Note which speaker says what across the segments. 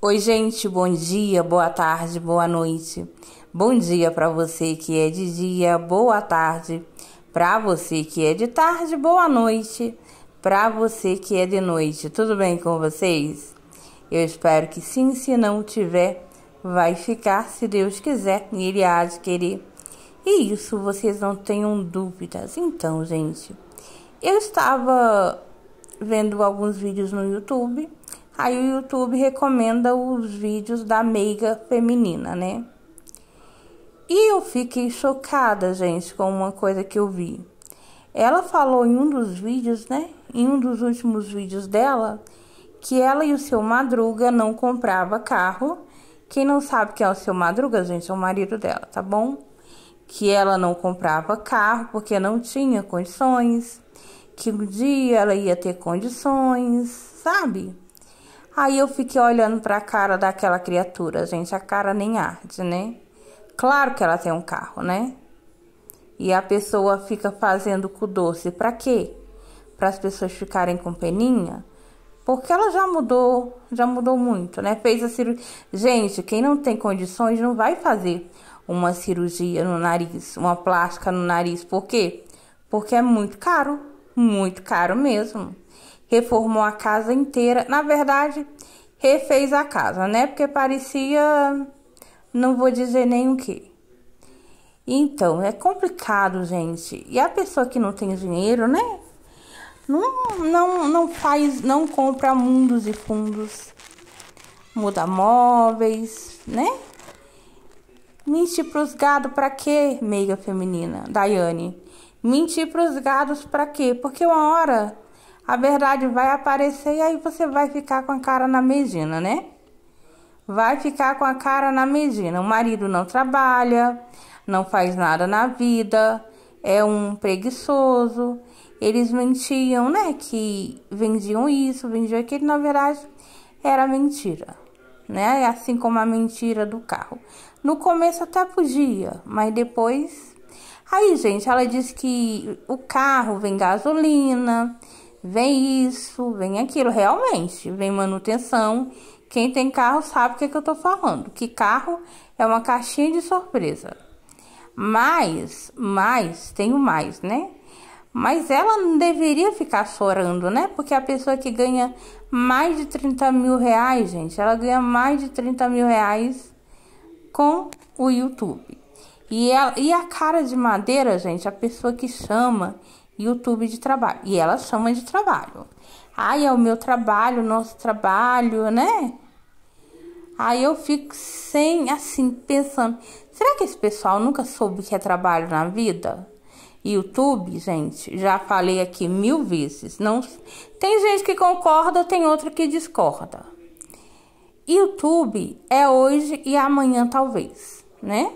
Speaker 1: Oi, gente, bom dia, boa tarde, boa noite. Bom dia para você que é de dia, boa tarde. Para você que é de tarde, boa noite. Para você que é de noite, tudo bem com vocês? Eu espero que sim, se não tiver, vai ficar, se Deus quiser, e Ele há de querer. E isso vocês não tenham dúvidas. Então, gente, eu estava vendo alguns vídeos no YouTube Aí o YouTube recomenda os vídeos da meiga feminina, né? E eu fiquei chocada, gente, com uma coisa que eu vi. Ela falou em um dos vídeos, né? Em um dos últimos vídeos dela, que ela e o seu Madruga não comprava carro. Quem não sabe quem é o seu Madruga, gente, é o marido dela, tá bom? Que ela não comprava carro porque não tinha condições. Que um dia ela ia ter condições, sabe? Aí eu fiquei olhando para a cara daquela criatura, gente, a cara nem arde, né? Claro que ela tem um carro, né? E a pessoa fica fazendo cu doce, para quê? Para as pessoas ficarem com peninha? Porque ela já mudou, já mudou muito, né? Fez a cirurgia. Gente, quem não tem condições não vai fazer uma cirurgia no nariz, uma plástica no nariz. Por quê? Porque é muito caro, muito caro mesmo reformou a casa inteira. Na verdade, refez a casa, né? Porque parecia, não vou dizer nem o que. Então, é complicado, gente. E a pessoa que não tem dinheiro, né? Não, não, não faz, não compra mundos e fundos. Muda móveis, né? Mentir pros gados pra quê, meiga feminina? Daiane. Mentir pros gados pra quê? Porque uma hora a verdade vai aparecer e aí você vai ficar com a cara na medina, né? Vai ficar com a cara na medina. O marido não trabalha, não faz nada na vida, é um preguiçoso. Eles mentiam, né? Que vendiam isso, vendiam aquilo, na verdade era mentira, né? É assim como a mentira do carro. No começo até podia, mas depois. Aí, gente, ela disse que o carro vem gasolina vem isso, vem aquilo, realmente, vem manutenção. Quem tem carro sabe o que, é que eu tô falando, que carro é uma caixinha de surpresa. Mas, mais, tenho mais, né? Mas ela não deveria ficar chorando, né? Porque a pessoa que ganha mais de 30 mil reais, gente, ela ganha mais de 30 mil reais com o YouTube. E, ela, e a cara de madeira, gente, a pessoa que chama YouTube de trabalho. E ela chama de trabalho. Ai, é o meu trabalho, nosso trabalho, né? Aí eu fico sem, assim, pensando: será que esse pessoal nunca soube que é trabalho na vida? YouTube, gente, já falei aqui mil vezes. Não tem gente que concorda, tem outra que discorda. YouTube é hoje e amanhã talvez, né?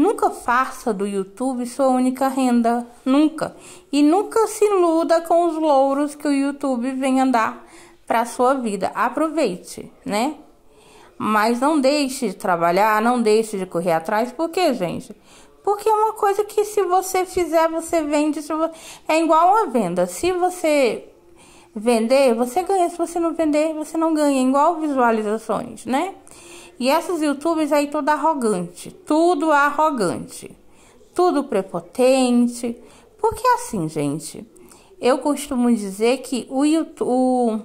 Speaker 1: Nunca faça do YouTube sua única renda, nunca. E nunca se iluda com os louros que o YouTube vem andar para sua vida. Aproveite, né? Mas não deixe de trabalhar, não deixe de correr atrás, porque, gente, porque é uma coisa que se você fizer, você vende. É igual a venda. Se você vender, você ganha. Se você não vender, você não ganha. É igual visualizações, né? E essas youtubers aí toda arrogante, tudo arrogante, tudo prepotente. Porque assim, gente, eu costumo dizer que o, o,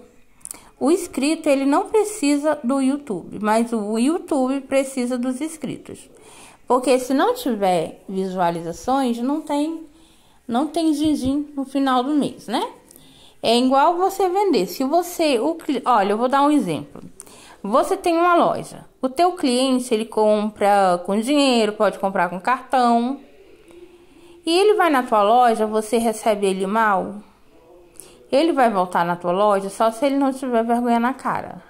Speaker 1: o inscrito ele não precisa do YouTube, mas o YouTube precisa dos inscritos. Porque se não tiver visualizações, não tem não tem din-din no final do mês, né? É igual você vender. Se você, o, olha, eu vou dar um exemplo. Você tem uma loja. O teu cliente, ele compra com dinheiro, pode comprar com cartão. E ele vai na tua loja, você recebe ele mal? Ele vai voltar na tua loja só se ele não tiver vergonha na cara.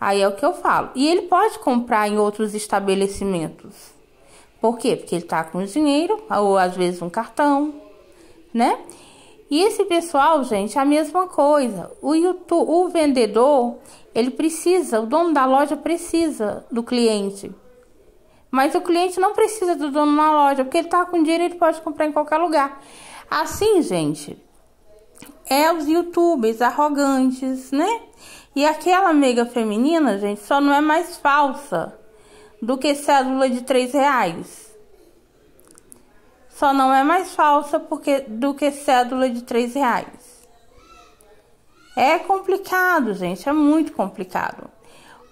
Speaker 1: Aí é o que eu falo. E ele pode comprar em outros estabelecimentos. Por quê? Porque ele tá com dinheiro, ou às vezes um cartão, né? E esse pessoal, gente, é a mesma coisa. O, YouTube, o vendedor, ele precisa, o dono da loja precisa do cliente. Mas o cliente não precisa do dono na loja, porque ele está com dinheiro, ele pode comprar em qualquer lugar. Assim, gente, é os youtubers arrogantes, né? E aquela mega feminina, gente, só não é mais falsa do que cédula de três reais só não é mais falsa porque, do que cédula de 3 reais. É complicado, gente, é muito complicado.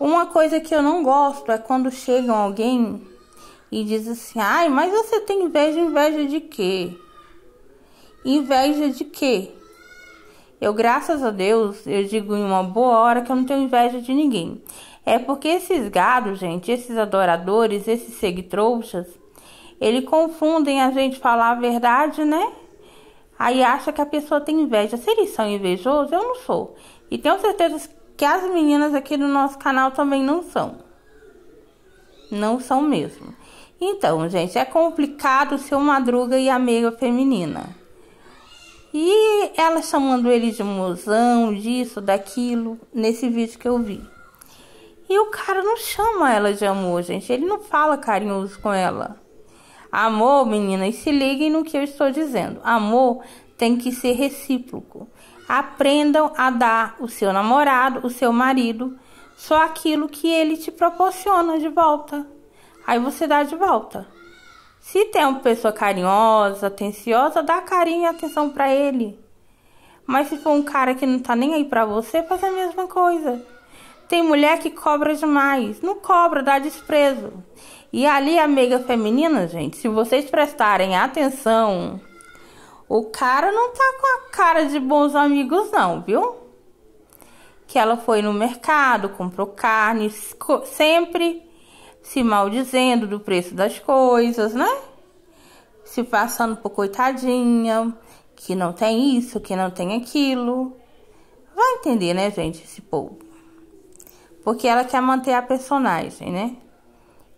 Speaker 1: Uma coisa que eu não gosto é quando chegam alguém e diz assim: ai, mas você tem inveja, inveja de quê? Inveja de quê? Eu, graças a Deus, eu digo em uma boa hora que eu não tenho inveja de ninguém. É porque esses gados, gente, esses adoradores, esses seguitrouxas, ele confundem a gente falar a verdade, né? Aí acha que a pessoa tem inveja. Se eles são invejosos, eu não sou. E tenho certeza que as meninas aqui do nosso canal também não são. Não são mesmo. Então, gente, é complicado ser uma Madruga e a feminina. E ela chamando ele de mozão, disso, daquilo, nesse vídeo que eu vi. E o cara não chama ela de amor, gente. Ele não fala carinhoso com ela. Amor, meninas, se liguem no que eu estou dizendo. Amor tem que ser recíproco. Aprendam a dar o seu namorado, o seu marido, só aquilo que ele te proporciona de volta. Aí você dá de volta. Se tem uma pessoa carinhosa, atenciosa, dá carinho e atenção para ele. Mas se for um cara que não tá nem aí pra você, faz a mesma coisa. Tem mulher que cobra demais. Não cobra, dá desprezo. E ali a meiga feminina, gente, se vocês prestarem atenção, o cara não tá com a cara de bons amigos, não, viu? Que ela foi no mercado, comprou carne, sempre se maldizendo do preço das coisas, né? Se passando por coitadinha, que não tem isso, que não tem aquilo. Vai entender, né, gente, esse povo? Porque ela quer manter a personagem, né?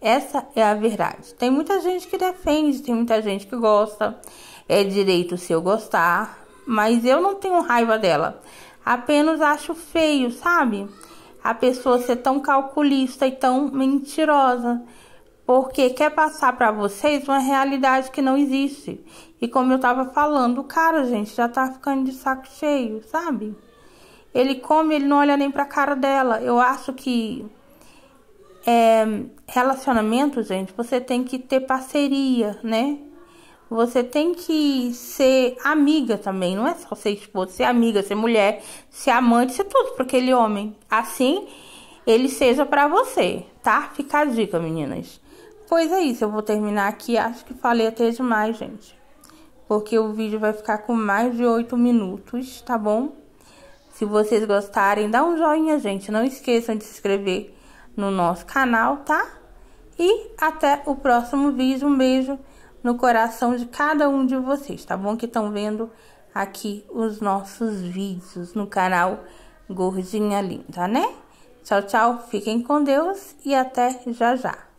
Speaker 1: Essa é a verdade. Tem muita gente que defende, tem muita gente que gosta. É direito se eu gostar, mas eu não tenho raiva dela. Apenas acho feio, sabe? A pessoa ser tão calculista e tão mentirosa, porque quer passar para vocês uma realidade que não existe. E como eu tava falando, o cara, gente, já tá ficando de saco cheio, sabe? Ele come, ele não olha nem pra cara dela. Eu acho que é, relacionamento, gente, você tem que ter parceria, né? Você tem que ser amiga também, não é só ser esposa, ser amiga, ser mulher, ser amante, ser tudo para aquele homem. Assim, ele seja para você, tá? Fica a dica, meninas. Pois é isso, eu vou terminar aqui. Acho que falei até demais, gente. Porque o vídeo vai ficar com mais de oito minutos, tá bom? Se vocês gostarem, dá um joinha, gente. Não esqueçam de se inscrever no nosso canal, tá? E até o próximo vídeo. Um beijo no coração de cada um de vocês, tá bom? Que estão vendo aqui os nossos vídeos no canal Gordinha Linda, né? Tchau, tchau. Fiquem com Deus e até já já.